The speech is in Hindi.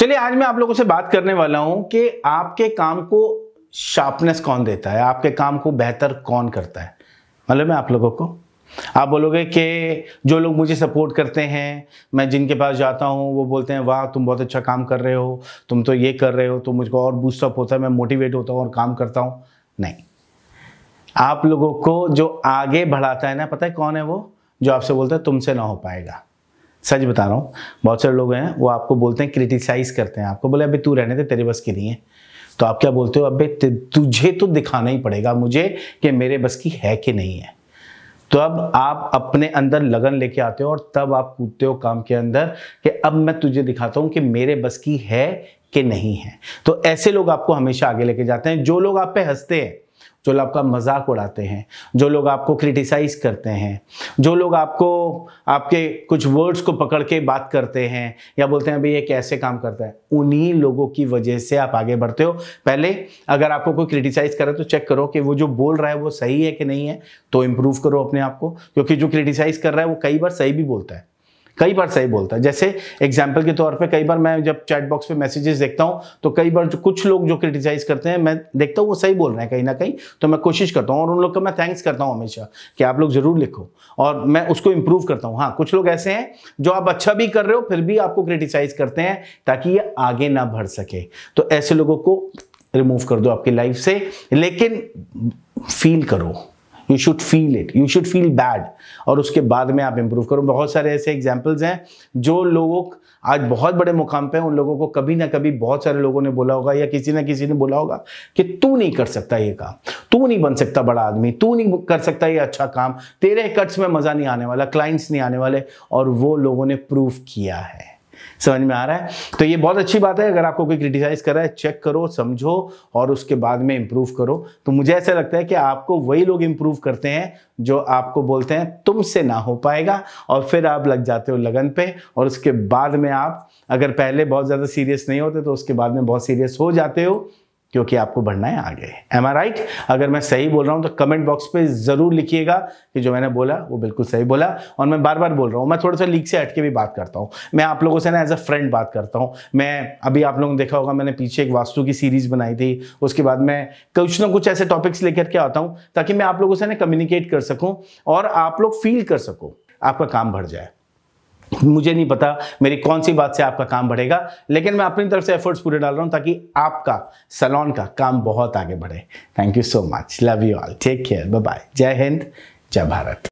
चलिए आज मैं आप लोगों से बात करने वाला हूं कि आपके काम को शार्पनेस कौन देता है आपके काम को बेहतर कौन करता है मतलब है आप लोगों को आप बोलोगे कि जो लोग मुझे सपोर्ट करते हैं मैं जिनके पास जाता हूँ वो बोलते हैं वाह तुम बहुत अच्छा काम कर रहे हो तुम तो ये कर रहे हो तो मुझको और बूस्टअप होता है मैं मोटिवेट होता हूँ और काम करता हूँ नहीं आप लोगों को जो आगे बढ़ाता है ना पता है कौन है वो जो आपसे बोलता है तुमसे ना हो पाएगा सच बता रहा हूँ बहुत सारे लोग हैं वो आपको बोलते हैं क्रिटिसाइज़ करते हैं आपको बोले अभी तू रहने थे तेरे बस की नहीं है तो आप क्या बोलते हो अब तुझे तो दिखाना ही पड़ेगा मुझे कि मेरे बस की है कि नहीं है तो अब आप अपने अंदर लगन लेके आते हो और तब आप कूदते हो काम के अंदर कि अब मैं तुझे दिखाता हूं कि मेरे बस की है कि नहीं है तो ऐसे लोग आपको हमेशा आगे लेके जाते हैं जो लोग आप पे हंसते हैं जो लोग आपका मजाक उड़ाते हैं जो लोग आपको क्रिटिसाइज करते हैं जो लोग आपको आपके कुछ वर्ड्स को पकड़ के बात करते हैं या बोलते हैं भाई ये कैसे काम करता है उन्हीं लोगों की वजह से आप आगे बढ़ते हो पहले अगर आपको कोई क्रिटिसाइज करे तो चेक करो कि वो जो बोल रहा है वो सही है कि नहीं है तो इम्प्रूव करो अपने आप को क्योंकि जो क्रिटिसाइज कर रहा है वो कई बार सही भी बोलता है कई बार सही बोलता है जैसे एग्जाम्पल के तौर पे कई बार मैं जब चैट बॉक्स पे मैसेजेस देखता हूँ तो कई बार जो कुछ लोग जो क्रिटिसाइज करते हैं मैं देखता हूँ वो सही बोल रहे हैं कहीं ना कहीं तो मैं कोशिश करता हूँ और उन लोग का मैं थैंक्स करता हूँ हमेशा कि आप लोग ज़रूर लिखो और मैं उसको इम्प्रूव करता हूँ हाँ कुछ लोग ऐसे हैं जो आप अच्छा भी कर रहे हो फिर भी आपको क्रिटिसाइज करते हैं ताकि ये आगे ना बढ़ सके तो ऐसे लोगों को रिमूव कर दो आपकी लाइफ से लेकिन फील करो you should feel it you should feel bad और उसके बाद में आप इम्प्रूव करो बहुत सारे ऐसे एग्जाम्पल्स हैं जो लोग आज बहुत बड़े मुकाम पे हैं उन लोगों को कभी ना कभी बहुत सारे लोगों ने बोला होगा या किसी ना किसी ने बोला होगा कि तू नहीं कर सकता ये काम तू नहीं बन सकता बड़ा आदमी तू नहीं कर सकता ये अच्छा काम तेरे कट्स में मज़ा नहीं आने वाला क्लाइंट्स नहीं आने वाले और वो लोगों ने प्रूव किया है समझ में आ रहा है तो ये बहुत अच्छी बात है अगर आपको कोई क्रिटिसाइज कर रहा है चेक करो समझो और उसके बाद में इंप्रूव करो तो मुझे ऐसा लगता है कि आपको वही लोग इंप्रूव करते हैं जो आपको बोलते हैं तुमसे ना हो पाएगा और फिर आप लग जाते हो लगन पे और उसके बाद में आप अगर पहले बहुत ज़्यादा सीरियस नहीं होते तो उसके बाद में बहुत सीरियस हो जाते हो क्योंकि आपको बढ़ना है आगे एम आर राइट अगर मैं सही बोल रहा हूँ तो कमेंट बॉक्स पे ज़रूर लिखिएगा कि जो मैंने बोला वो बिल्कुल सही बोला और मैं बार बार बोल रहा हूँ मैं थोड़ा सा लीक से हटके भी बात करता हूँ मैं आप लोगों से ना एज अ फ्रेंड बात करता हूँ मैं अभी आप लोगों ने देखा होगा मैंने पीछे एक वास्तु की सीरीज़ बनाई थी उसके बाद मैं कुछ ना कुछ ऐसे टॉपिक्स लेकर के आता हूँ ताकि मैं आप लोगों से ना कम्युनिकेट कर सकूँ और आप लोग फील कर सको आपका काम बढ़ जाए मुझे नहीं पता मेरी कौन सी बात से आपका काम बढ़ेगा लेकिन मैं अपनी तरफ से एफर्ट्स पूरे डाल रहा हूँ ताकि आपका सलोन का काम बहुत आगे बढ़े thank you so much love you all take care bye जय हिंद जय भारत